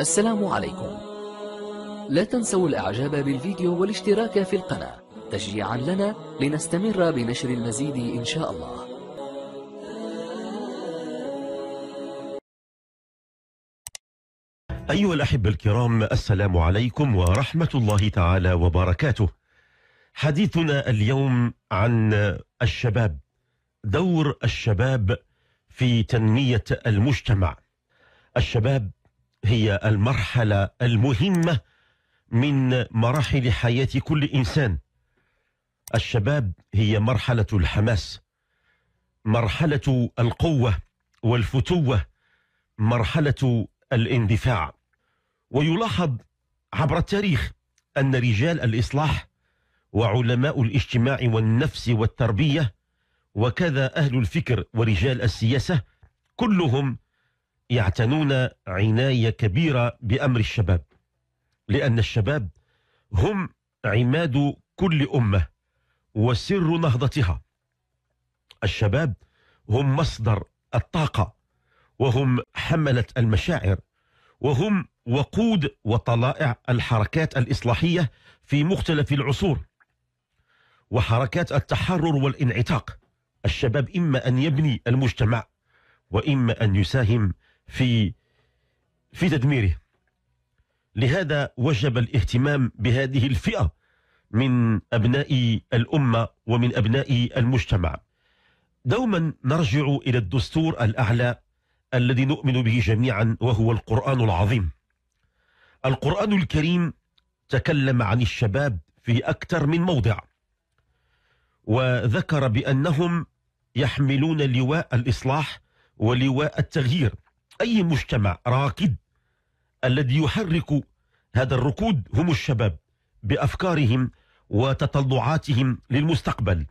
السلام عليكم لا تنسوا الاعجاب بالفيديو والاشتراك في القناة تشجيعا لنا لنستمر بنشر المزيد ان شاء الله أيها الأحبة الكرام السلام عليكم ورحمة الله تعالى وبركاته حديثنا اليوم عن الشباب دور الشباب في تنمية المجتمع الشباب هي المرحلة المهمة من مراحل حياة كل إنسان الشباب هي مرحلة الحماس مرحلة القوة والفتوة مرحلة الاندفاع ويلاحظ عبر التاريخ أن رجال الإصلاح وعلماء الاجتماع والنفس والتربية وكذا أهل الفكر ورجال السياسة كلهم يعتنون عناية كبيرة بأمر الشباب لأن الشباب هم عماد كل أمة وسر نهضتها الشباب هم مصدر الطاقة وهم حملة المشاعر وهم وقود وطلائع الحركات الإصلاحية في مختلف العصور وحركات التحرر والانعتاق الشباب إما أن يبني المجتمع وإما أن يساهم في في تدميره لهذا وجب الاهتمام بهذه الفئة من أبناء الأمة ومن أبناء المجتمع دوما نرجع إلى الدستور الأعلى الذي نؤمن به جميعا وهو القرآن العظيم القرآن الكريم تكلم عن الشباب في أكثر من موضع وذكر بأنهم يحملون لواء الإصلاح ولواء التغيير أي مجتمع راكد الذي يحرك هذا الركود هم الشباب بأفكارهم وتطلعاتهم للمستقبل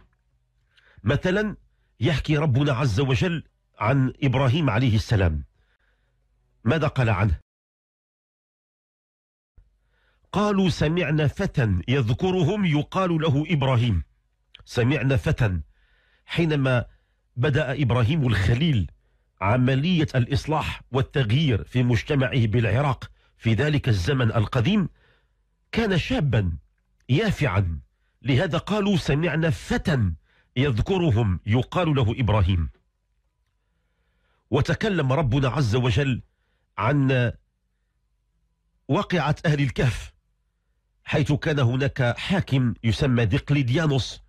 مثلا يحكي ربنا عز وجل عن إبراهيم عليه السلام ماذا قال عنه قالوا سمعنا فتى يذكرهم يقال له إبراهيم سمعنا فتى حينما بدأ إبراهيم الخليل عملية الإصلاح والتغيير في مجتمعه بالعراق في ذلك الزمن القديم كان شابا يافعا لهذا قالوا سمعنا فتى يذكرهم يقال له إبراهيم وتكلم ربنا عز وجل عن واقعة أهل الكهف حيث كان هناك حاكم يسمى ديقليديانوس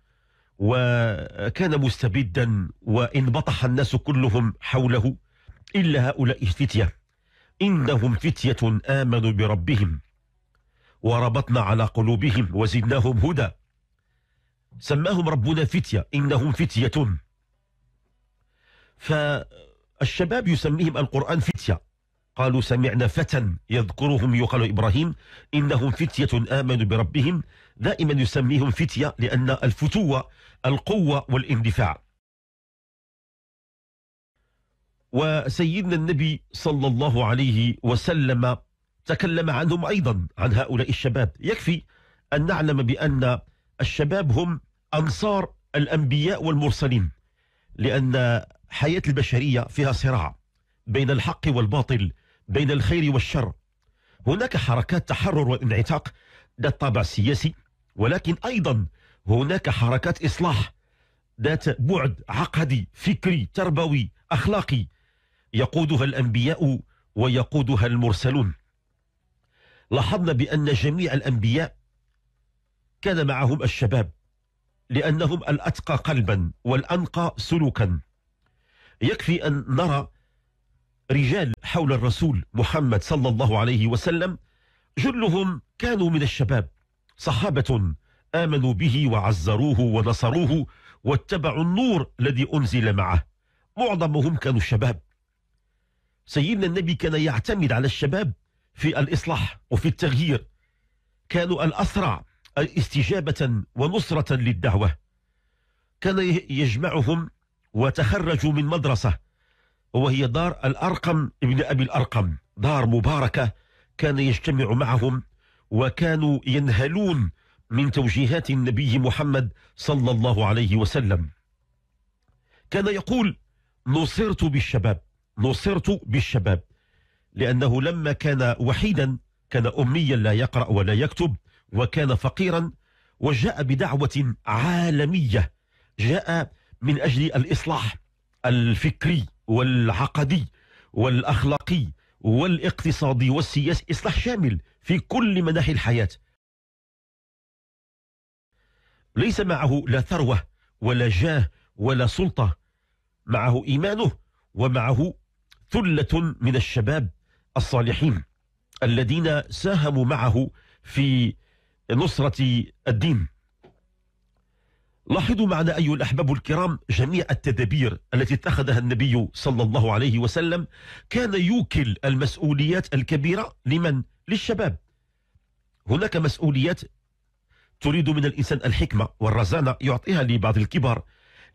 وكان مستبدا وانبطح الناس كلهم حوله إلا هؤلاء الفتية إنهم فتية آمنوا بربهم وربطنا على قلوبهم وزدناهم هدى سماهم ربنا فتية إنهم فتية فالشباب يسميهم القرآن فتية قالوا سمعنا فتى يذكرهم يقال إبراهيم إنهم فتية آمنوا بربهم دائما يسميهم فتية لأن الفتوة القوة والاندفاع وسيدنا النبي صلى الله عليه وسلم تكلم عنهم أيضا عن هؤلاء الشباب يكفي أن نعلم بأن الشباب هم أنصار الأنبياء والمرسلين لأن حياة البشرية فيها صراع بين الحق والباطل بين الخير والشر هناك حركات تحرر وانعتاق ذات طابع سياسي ولكن أيضا هناك حركات إصلاح ذات بعد عقدي فكري تربوي أخلاقي يقودها الأنبياء ويقودها المرسلون لاحظنا بأن جميع الأنبياء كان معهم الشباب لأنهم الأتقى قلبا والأنقى سلوكا يكفي أن نرى رجال حول الرسول محمد صلى الله عليه وسلم جلهم كانوا من الشباب صحابة آمنوا به وعزروه ونصروه واتبعوا النور الذي أنزل معه معظمهم كانوا الشباب سيدنا النبي كان يعتمد على الشباب في الإصلاح وفي التغيير كانوا الأسرع استجابة ونصرة للدعوة كان يجمعهم وتخرجوا من مدرسة وهي دار الأرقم ابن أبي الأرقم دار مباركة كان يجتمع معهم وكانوا ينهلون من توجيهات النبي محمد صلى الله عليه وسلم كان يقول نصرت بالشباب نصرت بالشباب لأنه لما كان وحيدا كان أميا لا يقرأ ولا يكتب وكان فقيرا وجاء بدعوة عالمية جاء من أجل الإصلاح الفكري والعقدي والأخلاقي والاقتصادي والسياسي إصلاح شامل في كل مناحي الحياة ليس معه لا ثروة ولا جاه ولا سلطة معه إيمانه ومعه ثلة من الشباب الصالحين الذين ساهموا معه في نصرة الدين لاحظوا معنا أيها الأحباب الكرام جميع التدابير التي اتخذها النبي صلى الله عليه وسلم كان يوكل المسؤوليات الكبيرة لمن؟ للشباب هناك مسؤوليات تريد من الإنسان الحكمة والرزانة يعطيها لبعض الكبار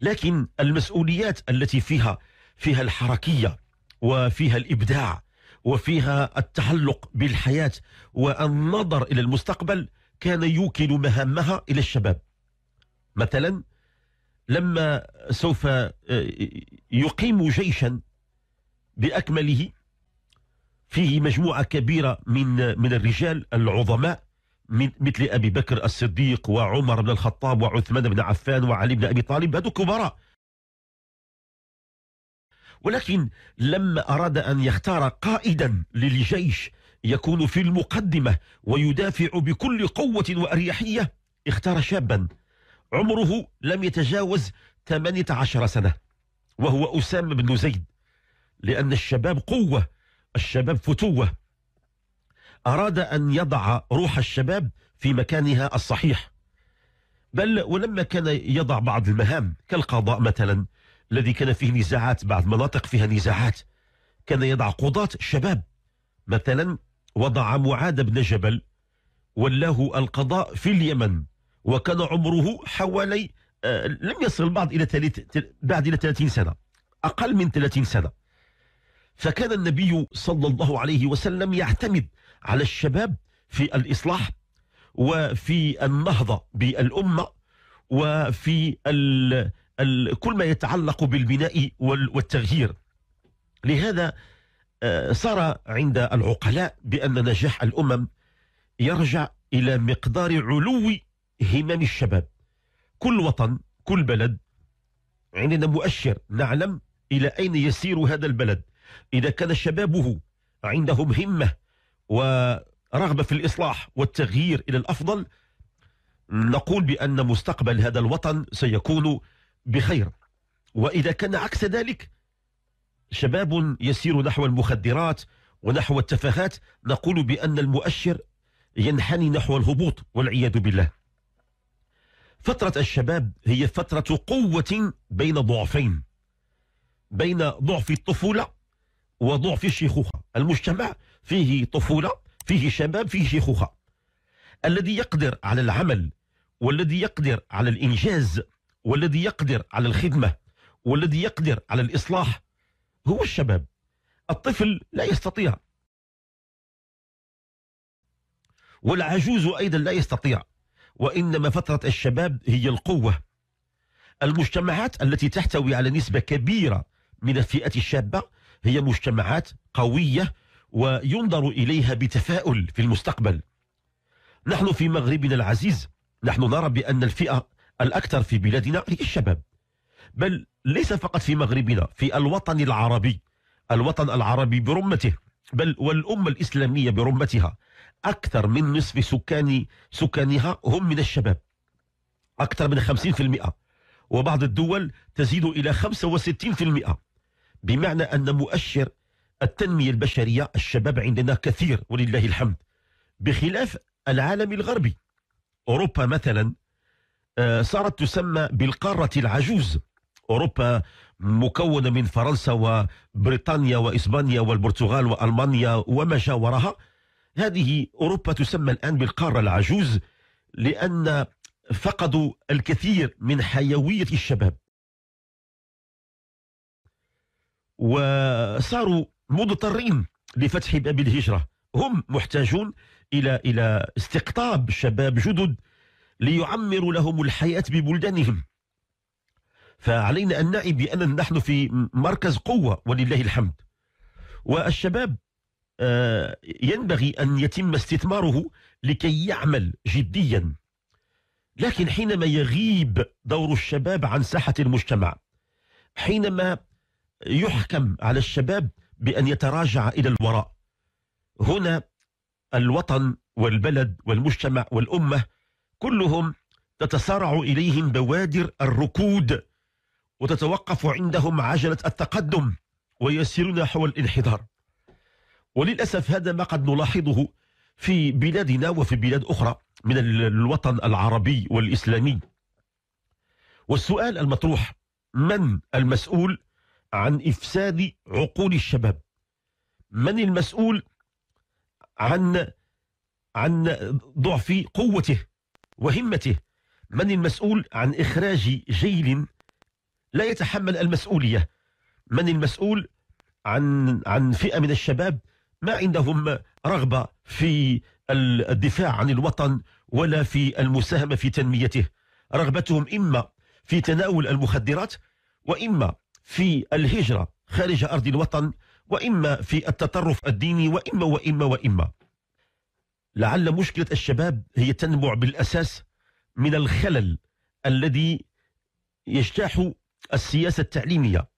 لكن المسؤوليات التي فيها فيها الحركية وفيها الإبداع وفيها التعلق بالحياة والنظر إلى المستقبل كان يوكل مهامها إلى الشباب مثلا لما سوف آه، يقيم جيشا بأكمله فيه مجموعة كبيرة من من الرجال العظماء من مثل أبي بكر الصديق وعمر بن الخطاب وعثمان بن عفان وعلي بن أبي طالب هذو كبراء ولكن لما أراد أن يختار قائدا للجيش يكون في المقدمة ويدافع بكل قوة وأريحية اختار شابا عمره لم يتجاوز 18 سنة وهو أسامة بن زيد لأن الشباب قوة الشباب فتوة أراد أن يضع روح الشباب في مكانها الصحيح بل ولما كان يضع بعض المهام كالقضاء مثلا الذي كان فيه نزاعات بعض مناطق فيها نزاعات كان يضع قضاة شباب مثلا وضع معاذ بن جبل ولاه القضاء في اليمن وكان عمره حوالي آه، لم يصل البعض إلى بعد إلى 30 سنة أقل من 30 سنة فكان النبي صلى الله عليه وسلم يعتمد على الشباب في الإصلاح وفي النهضة بالأمة وفي كل ما يتعلق بالبناء والتغيير لهذا آه، صار عند العقلاء بأن نجاح الأمم يرجع إلى مقدار علو همم الشباب كل وطن كل بلد عندنا مؤشر نعلم إلى أين يسير هذا البلد إذا كان شبابه عندهم همة ورغبة في الإصلاح والتغيير إلى الأفضل نقول بأن مستقبل هذا الوطن سيكون بخير وإذا كان عكس ذلك شباب يسير نحو المخدرات ونحو التفاهات نقول بأن المؤشر ينحني نحو الهبوط والعياذ بالله فترة الشباب هي فترة قوة بين ضعفين بين ضعف الطفولة وضعف الشيخوخة المجتمع فيه طفولة فيه شباب فيه شيخوخة الذي يقدر على العمل والذي يقدر على الإنجاز والذي يقدر على الخدمة والذي يقدر على الإصلاح هو الشباب الطفل لا يستطيع والعجوز أيضا لا يستطيع وإنما فترة الشباب هي القوة المجتمعات التي تحتوي على نسبة كبيرة من الفئة الشابة هي مجتمعات قوية وينظر إليها بتفاؤل في المستقبل نحن في مغربنا العزيز نحن نرى بأن الفئة الأكثر في بلادنا هي الشباب بل ليس فقط في مغربنا في الوطن العربي الوطن العربي برمته بل والأمة الإسلامية برمتها أكثر من نصف سكان سكانها هم من الشباب أكثر من 50% وبعض الدول تزيد إلى 65% بمعنى أن مؤشر التنمية البشرية الشباب عندنا كثير ولله الحمد بخلاف العالم الغربي أوروبا مثلا آه، صارت تسمى بالقارة العجوز أوروبا مكونة من فرنسا وبريطانيا وإسبانيا والبرتغال وألمانيا وما جاورها هذه أوروبا تسمى الآن بالقارة العجوز لأن فقدوا الكثير من حيوية الشباب وصاروا مضطرين لفتح باب الهجرة هم محتاجون إلى إلى استقطاب شباب جدد ليعمروا لهم الحياة ببلدانهم فعلينا أن نعي بأننا نحن في مركز قوة ولله الحمد والشباب آه، ينبغي أن يتم استثماره لكي يعمل جديا لكن حينما يغيب دور الشباب عن ساحة المجتمع حينما يحكم على الشباب بأن يتراجع إلى الوراء هنا الوطن والبلد والمجتمع والأمة كلهم تتسارع إليهم بوادر الركود وتتوقف عندهم عجلة التقدم ويسيرون نحو الانحدار وللأسف هذا ما قد نلاحظه في بلادنا وفي بلاد أخرى من الوطن العربي والإسلامي والسؤال المطروح من المسؤول عن إفساد عقول الشباب من المسؤول عن عن ضعف قوته وهمته من المسؤول عن إخراج جيل لا يتحمل المسؤولية من المسؤول عن عن فئة من الشباب ما عندهم رغبة في الدفاع عن الوطن ولا في المساهمة في تنميته رغبتهم إما في تناول المخدرات وإما في الهجرة خارج أرض الوطن وإما في التطرف الديني وإما وإما وإما لعل مشكلة الشباب هي تنبع بالأساس من الخلل الذي يجتاح السياسة التعليمية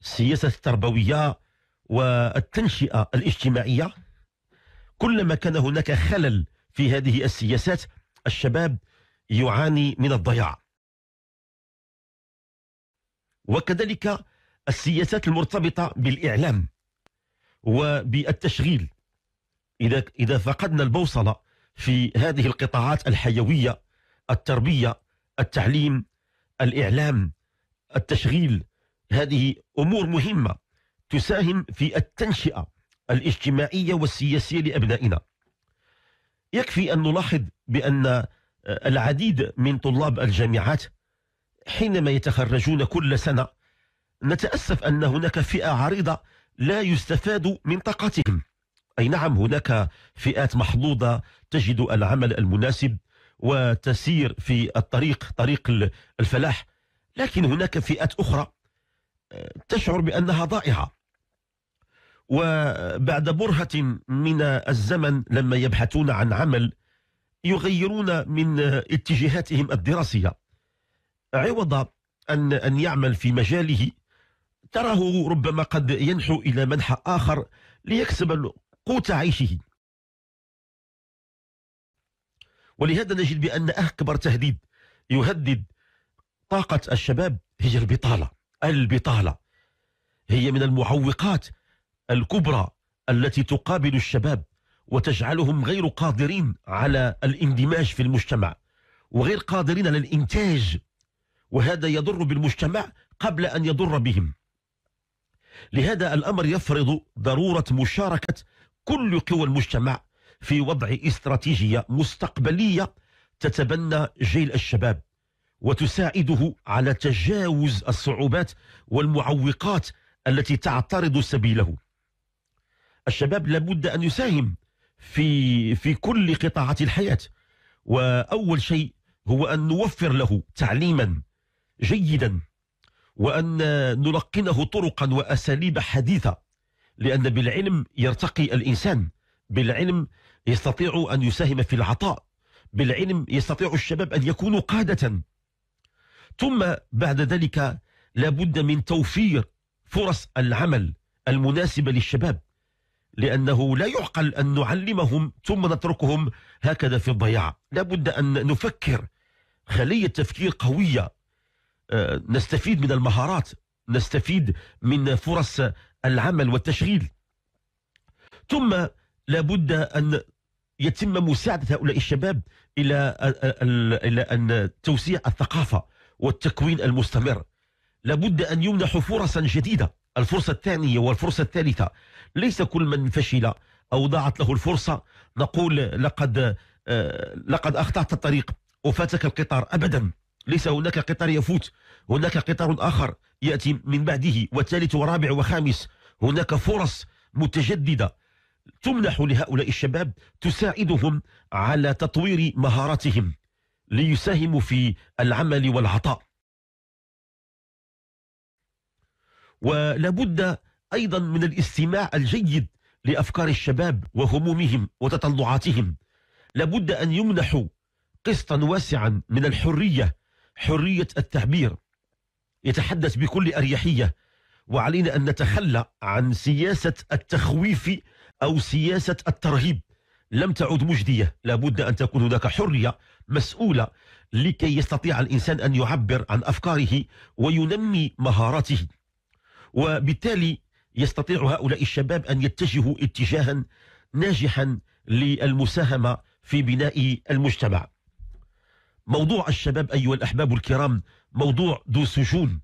السياسة التربوية والتنشئة الاجتماعية كلما كان هناك خلل في هذه السياسات الشباب يعاني من الضياع وكذلك السياسات المرتبطة بالإعلام وبالتشغيل إذا إذا فقدنا البوصلة في هذه القطاعات الحيوية التربية التعليم الإعلام التشغيل هذه أمور مهمة تساهم في التنشئة الاجتماعية والسياسية لأبنائنا يكفي أن نلاحظ بأن آه، العديد من طلاب الجامعات حينما يتخرجون كل سنة نتأسف أن هناك فئة عريضة لا يستفاد من طاقتهم أي نعم هناك فئات محظوظة تجد العمل المناسب وتسير في الطريق طريق الفلاح لكن هناك فئات أخرى آه، تشعر بأنها ضائعة وبعد برهة من الزمن لما يبحثون عن عمل يغيرون من اتجاهاتهم الدراسية عوض أن أن يعمل في مجاله تراه ربما قد ينحو إلى منحى آخر ليكسب قوت عيشه ولهذا نجد بأن أكبر تهديد يهدد طاقة الشباب هي البطالة البطالة هي من المعوقات الكبرى التي تقابل الشباب وتجعلهم غير قادرين على الاندماج في المجتمع وغير قادرين على الانتاج وهذا يضر بالمجتمع قبل ان يضر بهم لهذا الامر يفرض ضروره مشاركه كل قوى المجتمع في وضع استراتيجيه مستقبليه تتبنى جيل الشباب وتساعده على تجاوز الصعوبات والمعوقات التي تعترض سبيله الشباب لابد أن يساهم في في كل قطاعات الحياة وأول شيء هو أن نوفر له تعليما جيدا وأن نلقنه طرقا وأساليب حديثة لأن بالعلم يرتقي الإنسان بالعلم يستطيع أن يساهم في العطاء بالعلم يستطيع الشباب أن يكونوا قادة ثم بعد ذلك لابد من توفير فرص العمل المناسبة للشباب لأنه لا يعقل أن نعلمهم ثم نتركهم هكذا في الضياع لابد أن نفكر خلية تفكير قوية آه، نستفيد من المهارات نستفيد من فرص العمل والتشغيل ثم لابد أن يتم مساعدة هؤلاء الشباب إلى إلى أن توسيع الثقافة والتكوين المستمر لابد أن يمنح فرصا جديدة الفرصة الثانية والفرصة الثالثة ليس كل من فشل أو ضاعت له الفرصة نقول لقد آه، لقد أخطأت الطريق وفاتك القطار أبدا ليس هناك قطار يفوت هناك قطار آخر يأتي من بعده وثالث ورابع وخامس هناك فرص متجددة تمنح لهؤلاء الشباب تساعدهم على تطوير مهاراتهم ليساهم في العمل والعطاء ولابد أيضا من الاستماع الجيد لأفكار الشباب وهمومهم وتطلعاتهم لابد أن يمنحوا قسطا واسعا من الحرية حرية التعبير يتحدث بكل أريحية وعلينا أن نتخلى عن سياسة التخويف أو سياسة الترهيب لم تعد مجدية لابد أن تكون هناك حرية مسؤولة لكي يستطيع الإنسان أن يعبر عن أفكاره وينمي مهاراته وبالتالي يستطيع هؤلاء الشباب أن يتجهوا اتجاها ناجحا للمساهمة في بناء المجتمع موضوع الشباب أيها الأحباب الكرام موضوع ذو سجون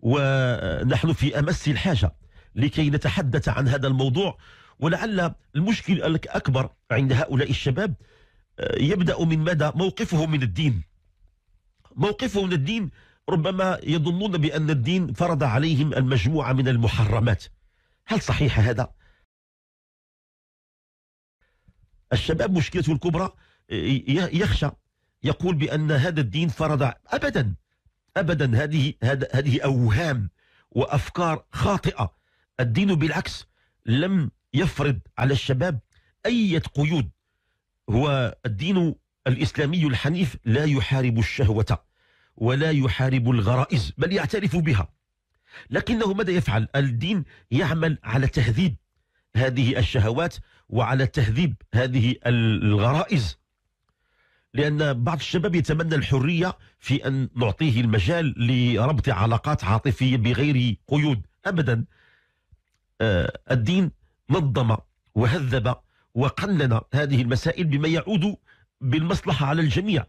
ونحن في أمس الحاجة لكي نتحدث عن هذا الموضوع ولعل المشكل الأكبر عند هؤلاء الشباب يبدأ من ماذا موقفه من الدين موقفه من الدين ربما يظنون بأن الدين فرض عليهم المجموعة من المحرمات هل صحيح هذا؟ الشباب مشكلته الكبرى يخشى يقول بأن هذا الدين فرض أبدا أبدا هذه هذه أوهام وأفكار خاطئة الدين بالعكس لم يفرض على الشباب أي قيود هو الدين الإسلامي الحنيف لا يحارب الشهوة ولا يحارب الغرائز بل يعترف بها لكنه ماذا يفعل الدين يعمل على تهذيب هذه الشهوات وعلى تهذيب هذه الغرائز لأن بعض الشباب يتمنى الحرية في أن نعطيه المجال لربط علاقات عاطفية بغير قيود أبدا آه، الدين نظم وهذب وقنن هذه المسائل بما يعود بالمصلحة على الجميع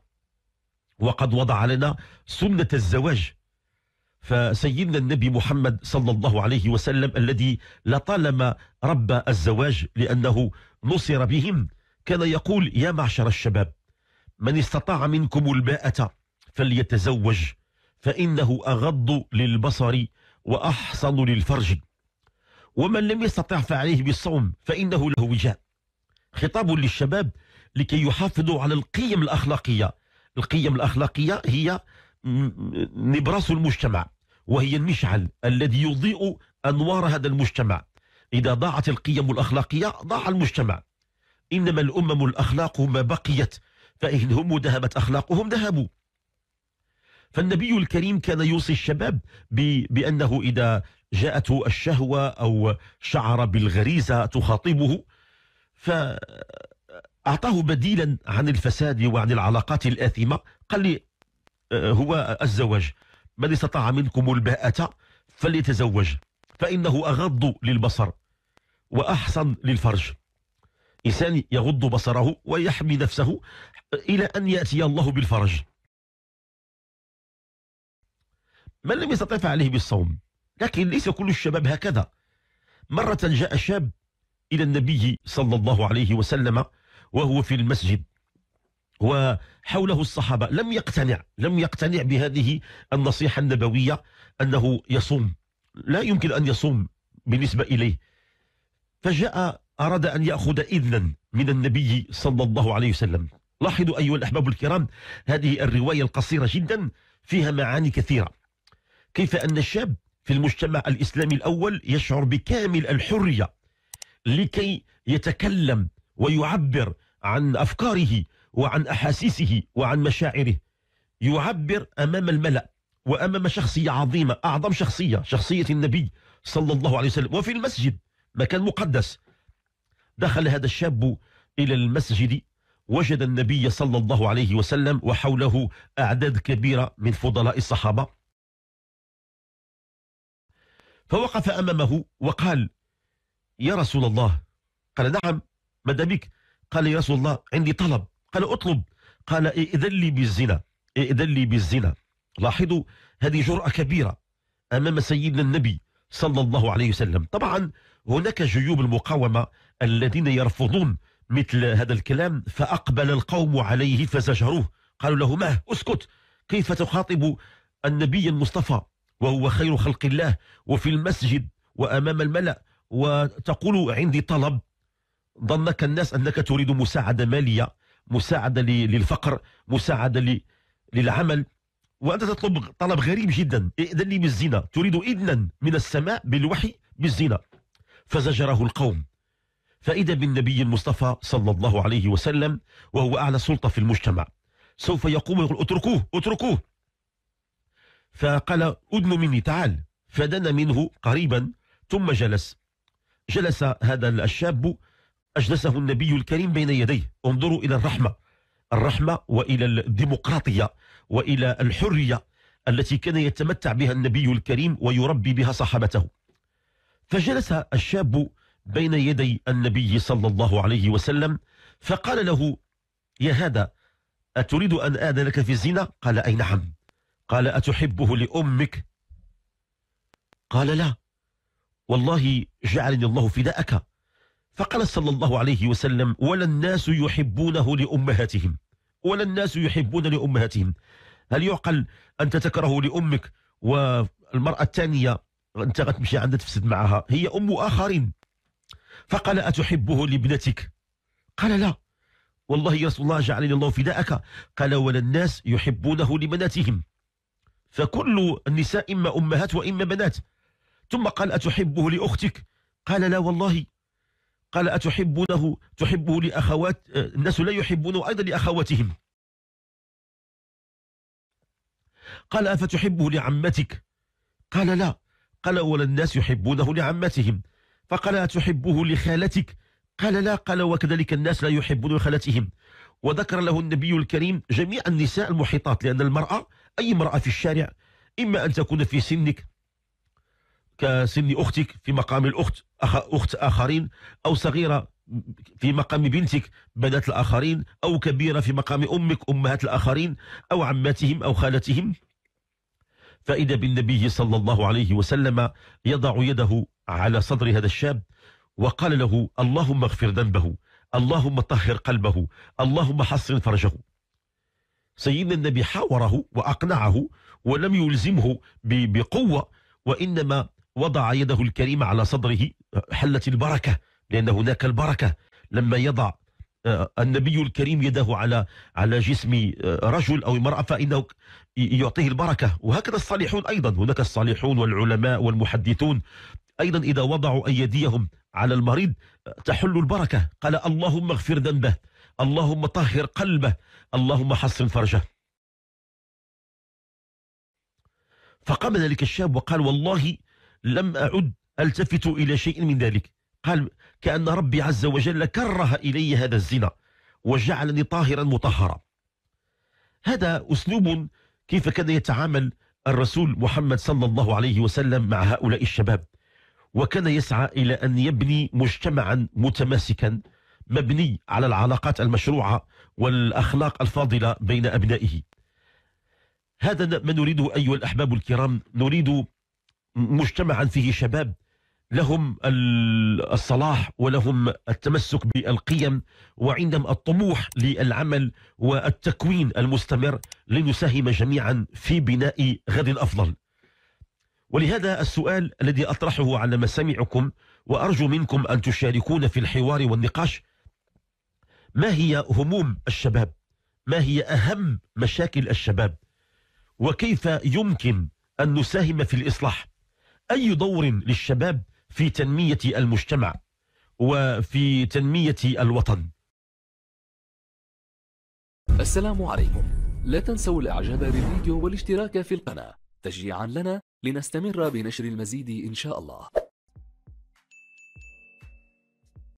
وقد وضع لنا سنة الزواج فسيدنا النبي محمد صلى الله عليه وسلم الذي لطالما ربى الزواج لأنه نصر بهم كان يقول يا معشر الشباب من استطاع منكم الباءة فليتزوج فإنه أغض للبصر وأحصن للفرج ومن لم يستطع فعليه بالصوم فإنه له وجاء خطاب للشباب لكي يحافظوا على القيم الأخلاقية القيم الأخلاقية هي نبراس المجتمع وهي المشعل الذي يضيء أنوار هذا المجتمع إذا ضاعت القيم الأخلاقية ضاع المجتمع إنما الأمم الأخلاق ما بقيت فإن هم ذهبت أخلاقهم ذهبوا فالنبي الكريم كان يوصي الشباب بأنه إذا جاءته الشهوة أو شعر بالغريزة تخاطبه فأعطاه بديلا عن الفساد وعن العلاقات الآثمة قال لي آه، هو الزواج من استطاع منكم الباءة فليتزوج فإنه أغض للبصر وأحسن للفرج إنسان يغض بصره ويحمي نفسه إلى أن يأتي الله بالفرج من لم يستطع عليه بالصوم لكن ليس كل الشباب هكذا مرة جاء شاب إلى النبي صلى الله عليه وسلم وهو في المسجد وحوله الصحابة لم يقتنع لم يقتنع بهذه النصيحة النبوية أنه يصوم لا يمكن أن يصوم بالنسبة إليه فجاء أراد أن يأخذ إذنا من النبي صلى الله عليه وسلم لاحظوا أيها الأحباب الكرام هذه الرواية القصيرة جدا فيها معاني كثيرة كيف أن الشاب في المجتمع الإسلامي الأول يشعر بكامل الحرية لكي يتكلم ويعبر عن أفكاره وعن أحاسيسه وعن مشاعره يعبر أمام الملأ وأمام شخصية عظيمة أعظم شخصية شخصية النبي صلى الله عليه وسلم وفي المسجد مكان مقدس دخل هذا الشاب إلى المسجد وجد النبي صلى الله عليه وسلم وحوله أعداد كبيرة من فضلاء الصحابة فوقف أمامه وقال يا رسول الله قال نعم ماذا بك قال يا رسول الله عندي طلب قال اطلب قال ائذن لي بالزنا ائذن لي بالزنا لاحظوا هذه جرأة كبيرة أمام سيدنا النبي صلى الله عليه وسلم طبعا هناك جيوب المقاومة الذين يرفضون مثل هذا الكلام فأقبل القوم عليه فزجروه قالوا له ما اسكت كيف تخاطب النبي المصطفى وهو خير خلق الله وفي المسجد وأمام الملأ وتقول عندي طلب ظنك الناس أنك تريد مساعدة مالية مساعدة للفقر مساعدة للعمل وأنت تطلب طلب غريب جدا ائذن لي بالزنا تريد إذنا من السماء بالوحي بالزنا فزجره القوم فإذا بالنبي المصطفى صلى الله عليه وسلم وهو أعلى سلطة في المجتمع سوف يقوم يقول اتركوه اتركوه فقال أدن مني تعال فدنا منه قريبا ثم جلس جلس هذا الشاب أجلسه النبي الكريم بين يديه انظروا إلى الرحمة الرحمة وإلى الديمقراطية وإلى الحرية التي كان يتمتع بها النبي الكريم ويربي بها صحابته فجلس الشاب بين يدي النبي صلى الله عليه وسلم فقال له يا هذا أتريد أن آذنك في الزنا؟ قال أي نعم قال أتحبه لأمك؟ قال لا والله جعلني الله فداءك فقال صلى الله عليه وسلم ولا الناس يحبونه لأمهاتهم ولا الناس يحبون لأمهاتهم هل يعقل أن تكره لأمك والمرأة الثانية أنت غتمشي عندها تفسد معها هي أم آخرين فقال أتحبه لابنتك قال لا والله يا رسول الله جعلني الله فداءك قال ولا الناس يحبونه لبناتهم فكل النساء إما أمهات وإما بنات ثم قال أتحبه لأختك قال لا والله قال أتحبونه تحبه لأخوات الناس لا يحبونه أيضا لأخواتهم قال أفتحبه لعمتك قال لا قال ولا الناس يحبونه لعمتهم فقال أتحبه لخالتك قال لا قال وكذلك الناس لا يحبون خالتهم وذكر له النبي الكريم جميع النساء المحيطات لأن المرأة أي امرأة في الشارع إما أن تكون في سنك كسن أختك في مقام الأخت أخت آخرين أو صغيرة في مقام بنتك بنات الآخرين أو كبيرة في مقام أمك أمهات الآخرين أو عماتهم أو خالتهم فإذا بالنبي صلى الله عليه وسلم يضع يده على صدر هذا الشاب وقال له اللهم اغفر ذنبه اللهم طهر قلبه اللهم حصن فرجه سيدنا النبي حاوره وأقنعه ولم يلزمه بقوة وإنما وضع يده الكريمة على صدره حلت البركة لأن هناك البركة لما يضع آه، النبي الكريم يده على على جسم آه، رجل او امراه فانه يعطيه البركه وهكذا الصالحون ايضا هناك الصالحون والعلماء والمحدثون ايضا اذا وضعوا ايديهم على المريض تحل البركه قال اللهم اغفر ذنبه اللهم طهر قلبه اللهم حصن فرجه فقام ذلك الشاب وقال والله لم أعد ألتفت إلى شيء من ذلك قال كأن ربي عز وجل كره إلي هذا الزنا وجعلني طاهرا مطهرا هذا أسلوب كيف كان يتعامل الرسول محمد صلى الله عليه وسلم مع هؤلاء الشباب وكان يسعى إلى أن يبني مجتمعا متماسكا مبني على العلاقات المشروعة والأخلاق الفاضلة بين أبنائه هذا ما نريده أيها الأحباب الكرام نريد مجتمعا فيه شباب لهم الصلاح ولهم التمسك بالقيم وعندهم الطموح للعمل والتكوين المستمر لنساهم جميعا في بناء غد افضل. ولهذا السؤال الذي اطرحه على مسامعكم وارجو منكم ان تشاركون في الحوار والنقاش ما هي هموم الشباب؟ ما هي اهم مشاكل الشباب؟ وكيف يمكن ان نساهم في الاصلاح؟ أي دور للشباب في تنمية المجتمع وفي تنمية الوطن السلام عليكم لا تنسوا الاعجاب بالفيديو والاشتراك في القناة تشجيعا لنا لنستمر بنشر المزيد إن شاء الله